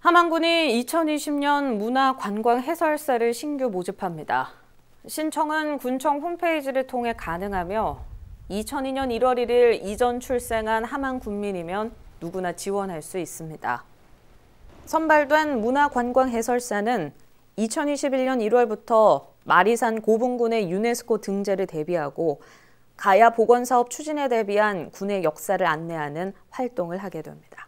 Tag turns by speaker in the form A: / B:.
A: 하만군이 2020년 문화관광 해설사를 신규 모집합니다. 신청은 군청 홈페이지를 통해 가능하며 2002년 1월 1일 이전 출생한 하만 군민이면 누구나 지원할 수 있습니다. 선발된 문화관광 해설사는 2021년 1월부터 마리산 고분군의 유네스코 등재를 대비하고 가야 보건사업 추진에 대비한 군의 역사를 안내하는 활동을 하게 됩니다.